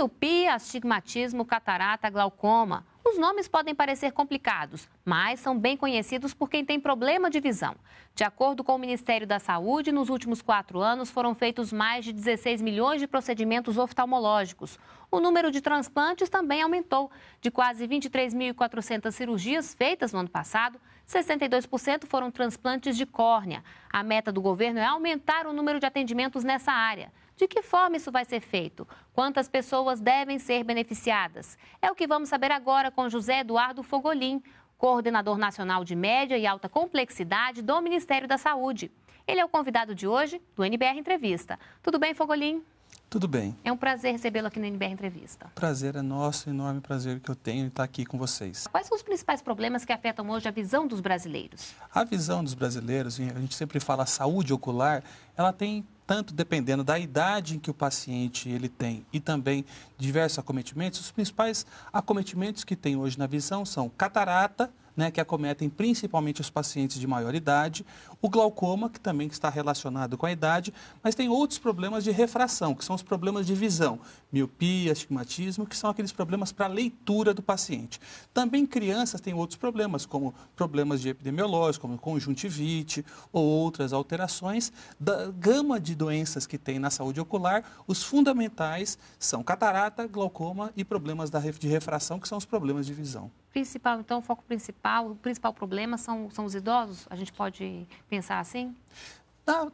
miopia, astigmatismo, catarata, glaucoma. Os nomes podem parecer complicados, mas são bem conhecidos por quem tem problema de visão. De acordo com o Ministério da Saúde, nos últimos quatro anos foram feitos mais de 16 milhões de procedimentos oftalmológicos. O número de transplantes também aumentou. De quase 23.400 cirurgias feitas no ano passado, 62% foram transplantes de córnea. A meta do governo é aumentar o número de atendimentos nessa área. De que forma isso vai ser feito? Quantas pessoas devem ser beneficiadas? É o que vamos saber agora com José Eduardo Fogolin, coordenador nacional de média e alta complexidade do Ministério da Saúde. Ele é o convidado de hoje do NBR Entrevista. Tudo bem, Fogolin? Tudo bem. É um prazer recebê-lo aqui no NBR Entrevista. Prazer é nosso, enorme prazer que eu tenho estar aqui com vocês. Quais são os principais problemas que afetam hoje a visão dos brasileiros? A visão dos brasileiros, a gente sempre fala saúde ocular, ela tem Portanto, dependendo da idade em que o paciente ele tem e também diversos acometimentos, os principais acometimentos que tem hoje na visão são catarata, né, que acometem principalmente os pacientes de maior idade, o glaucoma, que também está relacionado com a idade, mas tem outros problemas de refração, que são os problemas de visão, miopia, astigmatismo, que são aqueles problemas para leitura do paciente. Também crianças têm outros problemas, como problemas de epidemiológicos, como conjuntivite ou outras alterações. Da gama de doenças que tem na saúde ocular, os fundamentais são catarata, glaucoma e problemas de refração, que são os problemas de visão. Principal, então, o foco principal principal, o principal problema são, são os idosos? A gente pode pensar assim? Na,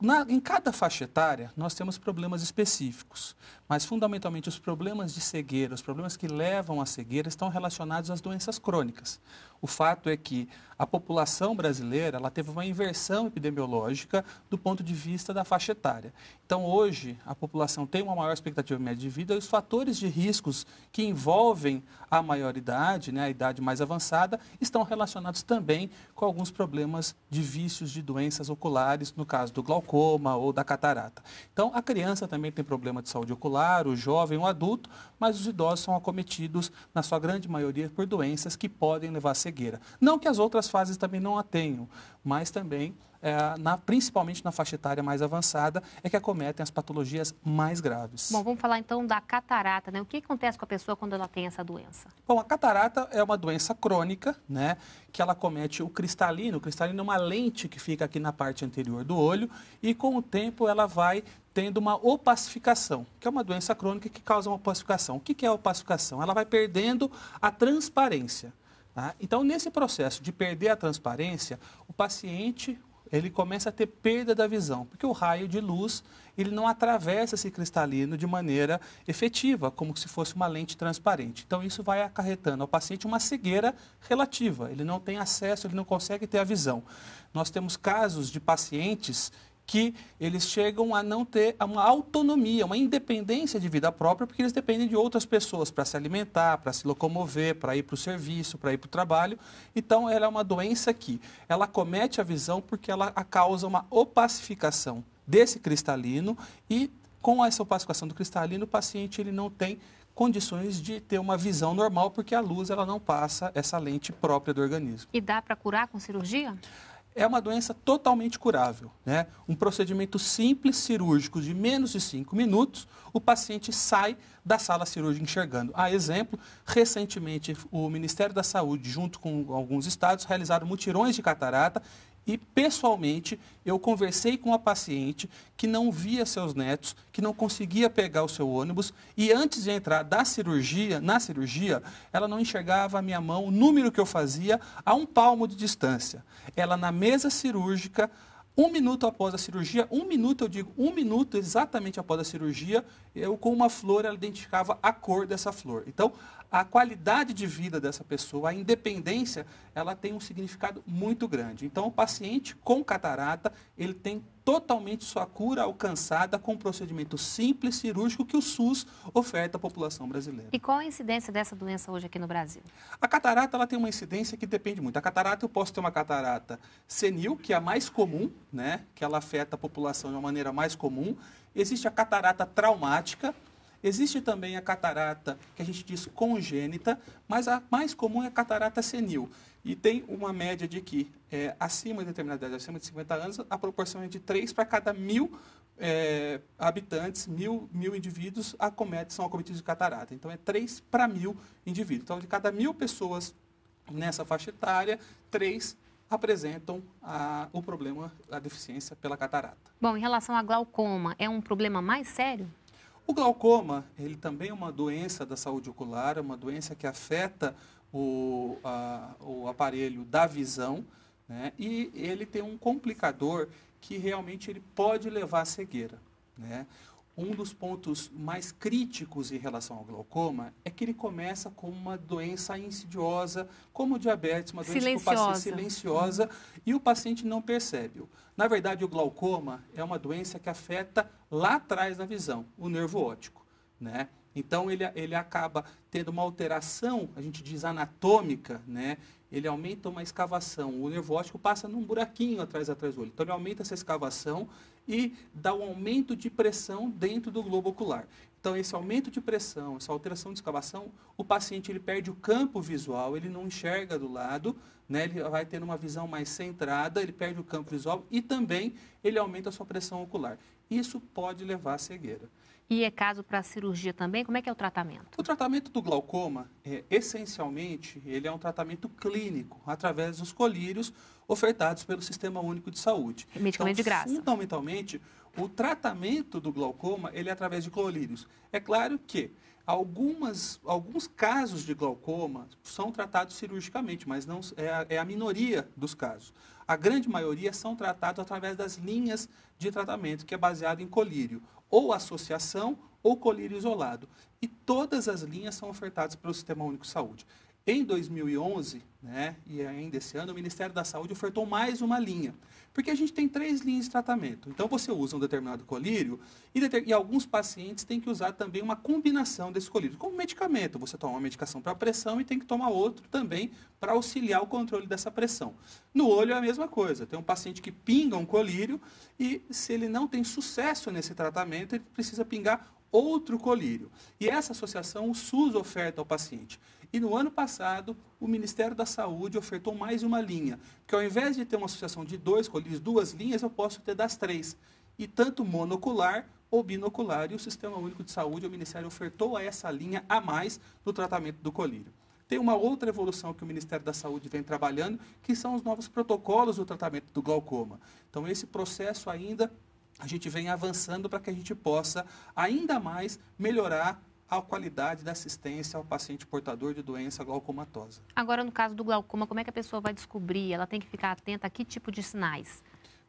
na, em cada faixa etária, nós temos problemas específicos, mas fundamentalmente os problemas de cegueira, os problemas que levam à cegueira, estão relacionados às doenças crônicas. O fato é que a população brasileira ela teve uma inversão epidemiológica do ponto de vista da faixa etária. Então, hoje, a população tem uma maior expectativa média de vida e os fatores de riscos que envolvem a maioridade, né, a idade mais avançada, estão relacionados também com alguns problemas de vícios de doenças oculares no caso do glaucoma ou da catarata. Então, a criança também tem problema de saúde ocular, o jovem, o adulto, mas os idosos são acometidos, na sua grande maioria, por doenças que podem levar à cegueira. Não que as outras fases também não a tenham, mas também é, na, principalmente na faixa etária mais avançada, é que acometem as patologias mais graves. Bom, vamos falar então da catarata, né? O que acontece com a pessoa quando ela tem essa doença? Bom, a catarata é uma doença crônica, né? Que ela comete o cristalino. O cristalino é uma lente que fica aqui na parte anterior do olho e com o tempo ela vai tendo uma opacificação, que é uma doença crônica que causa uma opacificação. O que é a opacificação? Ela vai perdendo a transparência. Tá? Então, nesse processo de perder a transparência, o paciente, ele começa a ter perda da visão, porque o raio de luz ele não atravessa esse cristalino de maneira efetiva, como se fosse uma lente transparente. Então isso vai acarretando ao paciente uma cegueira relativa. Ele não tem acesso, ele não consegue ter a visão. Nós temos casos de pacientes que eles chegam a não ter uma autonomia, uma independência de vida própria, porque eles dependem de outras pessoas para se alimentar, para se locomover, para ir para o serviço, para ir para o trabalho. Então, ela é uma doença que ela comete a visão porque ela causa uma opacificação desse cristalino e com essa opacificação do cristalino, o paciente ele não tem condições de ter uma visão normal porque a luz ela não passa essa lente própria do organismo. E dá para curar com cirurgia? é uma doença totalmente curável. Né? Um procedimento simples, cirúrgico, de menos de cinco minutos, o paciente sai da sala cirúrgica enxergando. A exemplo, recentemente o Ministério da Saúde, junto com alguns estados, realizaram mutirões de catarata e pessoalmente eu conversei com a paciente que não via seus netos, que não conseguia pegar o seu ônibus e antes de entrar da cirurgia, na cirurgia, ela não enxergava a minha mão, o número que eu fazia a um palmo de distância. Ela na mesa cirúrgica um minuto após a cirurgia, um minuto, eu digo, um minuto exatamente após a cirurgia, eu com uma flor, ela identificava a cor dessa flor. Então, a qualidade de vida dessa pessoa, a independência, ela tem um significado muito grande. Então, o paciente com catarata, ele tem totalmente sua cura alcançada com um procedimento simples, cirúrgico, que o SUS oferta à população brasileira. E qual a incidência dessa doença hoje aqui no Brasil? A catarata ela tem uma incidência que depende muito. A catarata, eu posso ter uma catarata senil, que é a mais comum, né? que ela afeta a população de uma maneira mais comum. Existe a catarata traumática, Existe também a catarata, que a gente diz congênita, mas a mais comum é a catarata senil. E tem uma média de que, é, acima de determinada idade, acima de 50 anos, a proporção é de 3 para cada mil é, habitantes, mil, mil indivíduos acomete, são acometidos de catarata. Então, é 3 para mil indivíduos. Então, de cada mil pessoas nessa faixa etária, 3 apresentam a, o problema, a deficiência pela catarata. Bom, em relação à glaucoma, é um problema mais sério? O glaucoma, ele também é uma doença da saúde ocular, é uma doença que afeta o, a, o aparelho da visão, né? e ele tem um complicador que realmente ele pode levar à cegueira. Né? um dos pontos mais críticos em relação ao glaucoma é que ele começa com uma doença insidiosa, como o diabetes, uma doença silenciosa, silenciosa e o paciente não percebe. Na verdade, o glaucoma é uma doença que afeta lá atrás na visão, o nervo óptico, né? Então ele, ele acaba tendo uma alteração, a gente diz anatômica, né? Ele aumenta uma escavação. O nervo óptico passa num buraquinho atrás atrás do olho. Então ele aumenta essa escavação e dá um aumento de pressão dentro do globo ocular. Então, esse aumento de pressão, essa alteração de escavação, o paciente ele perde o campo visual, ele não enxerga do lado, né? ele vai ter uma visão mais centrada, ele perde o campo visual e também ele aumenta a sua pressão ocular. Isso pode levar à cegueira. E é caso para cirurgia também? Como é que é o tratamento? O tratamento do glaucoma, é, essencialmente, ele é um tratamento clínico, através dos colírios ofertados pelo Sistema Único de Saúde. É medicamento então, de graça. Fundamentalmente, o tratamento do glaucoma, ele é através de colírios. É claro que algumas, alguns casos de glaucoma são tratados cirurgicamente, mas não é a, é a minoria dos casos. A grande maioria são tratados através das linhas de tratamento, que é baseado em colírio ou associação ou colírio isolado. E todas as linhas são ofertadas pelo Sistema Único de Saúde. Em 2011, né, e ainda esse ano, o Ministério da Saúde ofertou mais uma linha. Porque a gente tem três linhas de tratamento. Então, você usa um determinado colírio e, e alguns pacientes têm que usar também uma combinação desse colírio, como medicamento. Você toma uma medicação para pressão e tem que tomar outro também para auxiliar o controle dessa pressão. No olho é a mesma coisa. Tem um paciente que pinga um colírio e, se ele não tem sucesso nesse tratamento, ele precisa pingar outro colírio. E essa associação o SUS oferta ao paciente. E no ano passado, o Ministério da Saúde ofertou mais uma linha, que ao invés de ter uma associação de dois colírios, duas linhas, eu posso ter das três. E tanto monocular ou binocular, e o Sistema Único de Saúde, o Ministério ofertou a essa linha a mais no tratamento do colírio. Tem uma outra evolução que o Ministério da Saúde vem trabalhando, que são os novos protocolos do tratamento do glaucoma. Então, esse processo ainda a gente vem avançando para que a gente possa ainda mais melhorar à qualidade da assistência ao paciente portador de doença glaucomatosa. Agora, no caso do glaucoma, como é que a pessoa vai descobrir? Ela tem que ficar atenta a que tipo de sinais?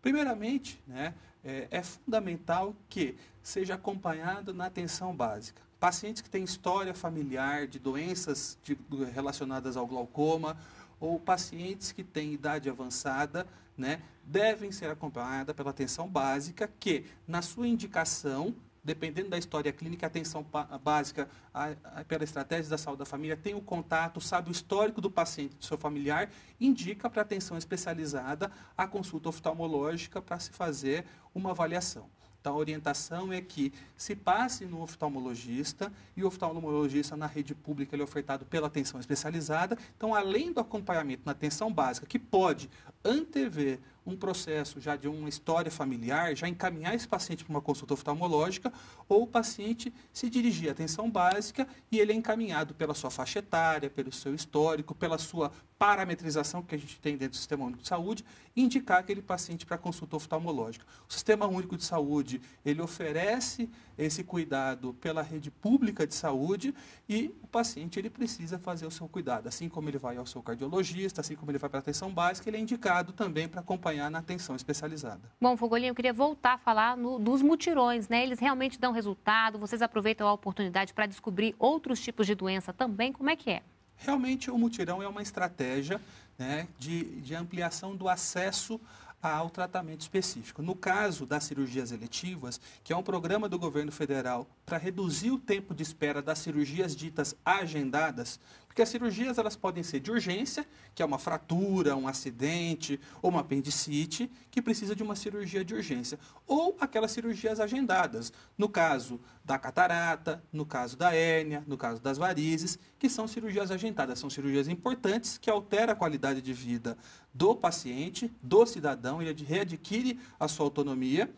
Primeiramente, né, é, é fundamental que seja acompanhado na atenção básica. Pacientes que têm história familiar de doenças de, relacionadas ao glaucoma ou pacientes que têm idade avançada, né, devem ser acompanhados pela atenção básica, que na sua indicação dependendo da história clínica, a atenção básica a, a, pela estratégia da saúde da família tem o contato, sabe o histórico do paciente, do seu familiar, indica para atenção especializada a consulta oftalmológica para se fazer uma avaliação. Então, a orientação é que se passe no oftalmologista e o oftalmologista na rede pública ele é ofertado pela atenção especializada. Então, além do acompanhamento na atenção básica, que pode antever um processo já de uma história familiar, já encaminhar esse paciente para uma consulta oftalmológica ou o paciente se dirigir à atenção básica e ele é encaminhado pela sua faixa etária, pelo seu histórico, pela sua parametrização que a gente tem dentro do Sistema Único de Saúde, e indicar aquele paciente para a consulta oftalmológica. O Sistema Único de Saúde, ele oferece esse cuidado pela rede pública de saúde e o o paciente ele precisa fazer o seu cuidado. Assim como ele vai ao seu cardiologista, assim como ele vai para a atenção básica, ele é indicado também para acompanhar na atenção especializada. Bom, Fogolinho, eu queria voltar a falar no, dos mutirões, né? Eles realmente dão resultado, vocês aproveitam a oportunidade para descobrir outros tipos de doença também, como é que é? Realmente o mutirão é uma estratégia né, de, de ampliação do acesso ao tratamento específico. No caso das cirurgias eletivas, que é um programa do governo federal para reduzir o tempo de espera das cirurgias ditas agendadas, porque as cirurgias elas podem ser de urgência, que é uma fratura, um acidente ou uma apendicite, que precisa de uma cirurgia de urgência, ou aquelas cirurgias agendadas, no caso da catarata, no caso da hérnia, no caso das varizes, que são cirurgias agendadas, são cirurgias importantes que alteram a qualidade de vida do paciente, do cidadão, ele readquire a sua autonomia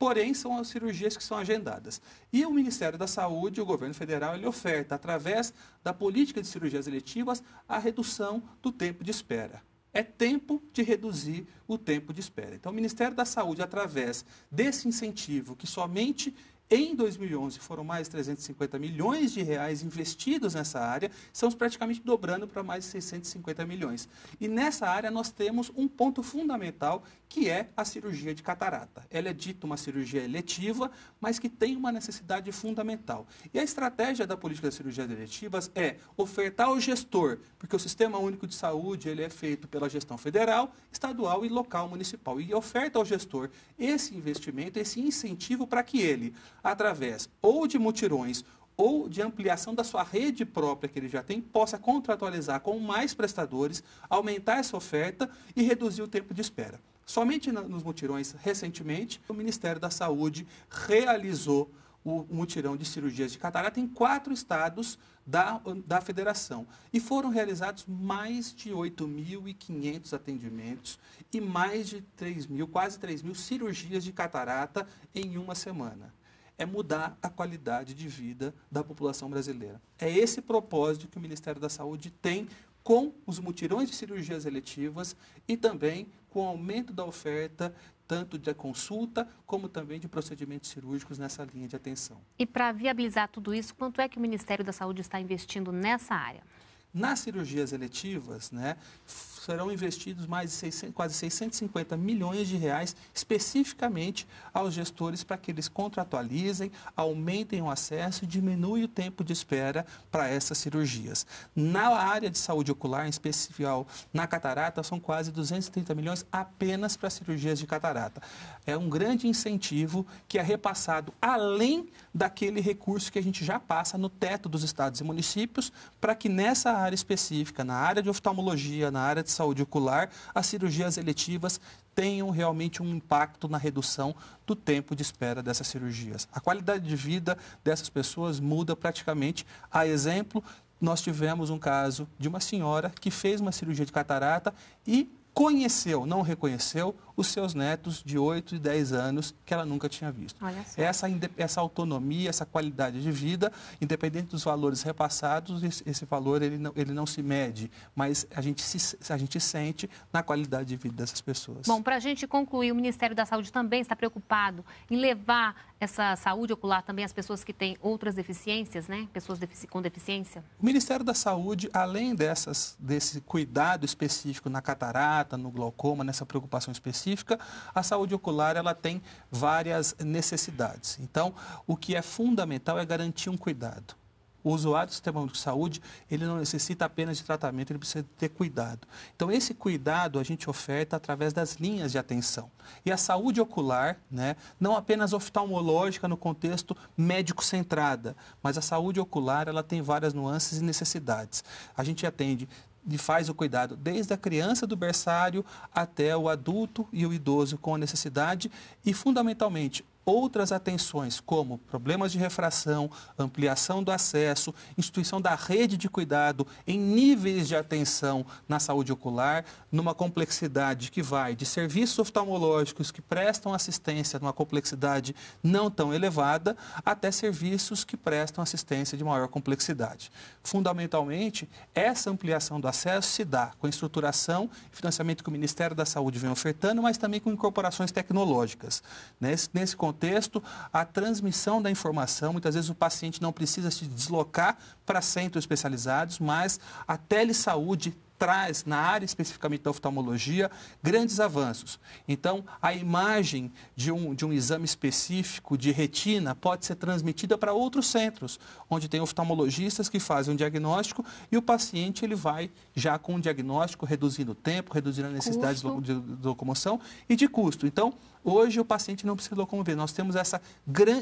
porém são as cirurgias que são agendadas. E o Ministério da Saúde, o governo federal, ele oferta, através da política de cirurgias eletivas, a redução do tempo de espera. É tempo de reduzir o tempo de espera. Então, o Ministério da Saúde, através desse incentivo, que somente em 2011 foram mais 350 milhões de reais investidos nessa área, estamos praticamente dobrando para mais de 650 milhões. E nessa área nós temos um ponto fundamental que é a cirurgia de catarata. Ela é dita uma cirurgia eletiva, mas que tem uma necessidade fundamental. E a estratégia da política de cirurgias eletivas é ofertar ao gestor, porque o Sistema Único de Saúde ele é feito pela gestão federal, estadual e local municipal, e oferta ao gestor esse investimento, esse incentivo para que ele através ou de mutirões ou de ampliação da sua rede própria que ele já tem, possa contratualizar com mais prestadores, aumentar essa oferta e reduzir o tempo de espera. Somente nos mutirões, recentemente, o Ministério da Saúde realizou o mutirão de cirurgias de catarata em quatro estados da, da federação. E foram realizados mais de 8.500 atendimentos e mais de 3 mil, quase 3 mil cirurgias de catarata em uma semana é mudar a qualidade de vida da população brasileira. É esse propósito que o Ministério da Saúde tem com os mutirões de cirurgias eletivas e também com o aumento da oferta tanto de consulta como também de procedimentos cirúrgicos nessa linha de atenção. E para viabilizar tudo isso, quanto é que o Ministério da Saúde está investindo nessa área? Nas cirurgias eletivas, né, serão investidos mais de 600, quase 650 milhões de reais especificamente aos gestores para que eles contratualizem, aumentem o acesso e diminuem o tempo de espera para essas cirurgias. Na área de saúde ocular, em especial na catarata, são quase 230 milhões apenas para cirurgias de catarata. É um grande incentivo que é repassado além daquele recurso que a gente já passa no teto dos estados e municípios para que nessa área específica, na área de oftalmologia, na área de de saúde ocular, as cirurgias eletivas tenham realmente um impacto na redução do tempo de espera dessas cirurgias. A qualidade de vida dessas pessoas muda praticamente. A exemplo, nós tivemos um caso de uma senhora que fez uma cirurgia de catarata e conheceu, não reconheceu, os seus netos de 8 e 10 anos que ela nunca tinha visto. Essa, essa autonomia, essa qualidade de vida, independente dos valores repassados, esse, esse valor ele não, ele não se mede, mas a gente, se, a gente sente na qualidade de vida dessas pessoas. Bom, para a gente concluir, o Ministério da Saúde também está preocupado em levar essa saúde ocular também às pessoas que têm outras deficiências, né? Pessoas defici com deficiência? O Ministério da Saúde, além dessas, desse cuidado específico na catarata, no glaucoma, nessa preocupação específica, específica, a saúde ocular ela tem várias necessidades. Então, o que é fundamental é garantir um cuidado. O usuário do sistema de saúde, ele não necessita apenas de tratamento, ele precisa ter cuidado. Então, esse cuidado a gente oferta através das linhas de atenção. E a saúde ocular, né, não apenas oftalmológica no contexto médico-centrada, mas a saúde ocular, ela tem várias nuances e necessidades. A gente atende e faz o cuidado desde a criança do berçário até o adulto e o idoso com necessidade e, fundamentalmente, outras atenções, como problemas de refração, ampliação do acesso, instituição da rede de cuidado em níveis de atenção na saúde ocular, numa complexidade que vai de serviços oftalmológicos que prestam assistência numa complexidade não tão elevada, até serviços que prestam assistência de maior complexidade. Fundamentalmente, essa ampliação do acesso se dá com a estruturação e financiamento que o Ministério da Saúde vem ofertando, mas também com incorporações tecnológicas. Nesse, nesse contexto, contexto, a transmissão da informação. Muitas vezes o paciente não precisa se deslocar para centros especializados, mas a telesaúde traz na área especificamente da oftalmologia grandes avanços. Então, a imagem de um, de um exame específico de retina pode ser transmitida para outros centros, onde tem oftalmologistas que fazem um diagnóstico e o paciente ele vai já com o diagnóstico reduzindo o tempo, reduzindo a necessidade de locomoção e de custo. Então, Hoje o paciente não precisa locomover. Nós temos essa,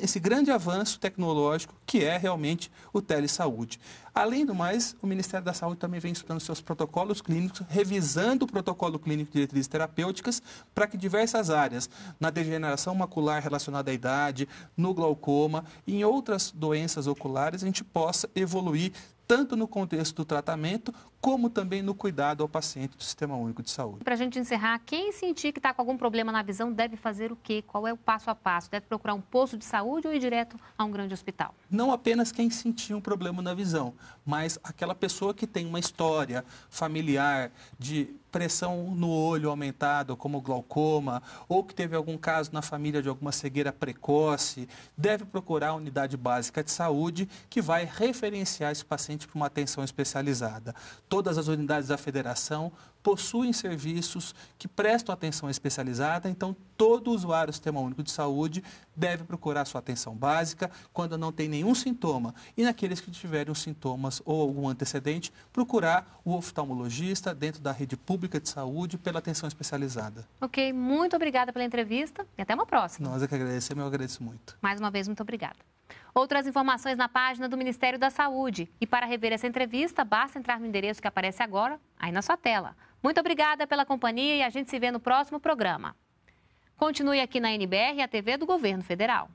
esse grande avanço tecnológico que é realmente o telesaúde. Além do mais, o Ministério da Saúde também vem estudando seus protocolos clínicos, revisando o protocolo clínico de diretrizes terapêuticas para que diversas áreas, na degeneração macular relacionada à idade, no glaucoma e em outras doenças oculares, a gente possa evoluir tanto no contexto do tratamento como também no cuidado ao paciente do Sistema Único de Saúde. Para a gente encerrar, quem sentir que está com algum problema na visão deve fazer o quê? Qual é o passo a passo? Deve procurar um posto de saúde ou ir direto a um grande hospital? Não apenas quem sentir um problema na visão, mas aquela pessoa que tem uma história familiar de pressão no olho aumentada, como glaucoma, ou que teve algum caso na família de alguma cegueira precoce, deve procurar a unidade básica de saúde que vai referenciar esse paciente para uma atenção especializada todas as unidades da federação possuem serviços que prestam atenção especializada, então todo usuário do Sistema Único de Saúde deve procurar sua atenção básica quando não tem nenhum sintoma e naqueles que tiverem os sintomas ou algum antecedente, procurar o oftalmologista dentro da rede pública de saúde pela atenção especializada. Ok, muito obrigada pela entrevista e até uma próxima. Nós é que agradecemos, eu agradeço muito. Mais uma vez, muito obrigada. Outras informações na página do Ministério da Saúde. E para rever essa entrevista, basta entrar no endereço que aparece agora, aí na sua tela. Muito obrigada pela companhia e a gente se vê no próximo programa. Continue aqui na NBR, a TV do Governo Federal.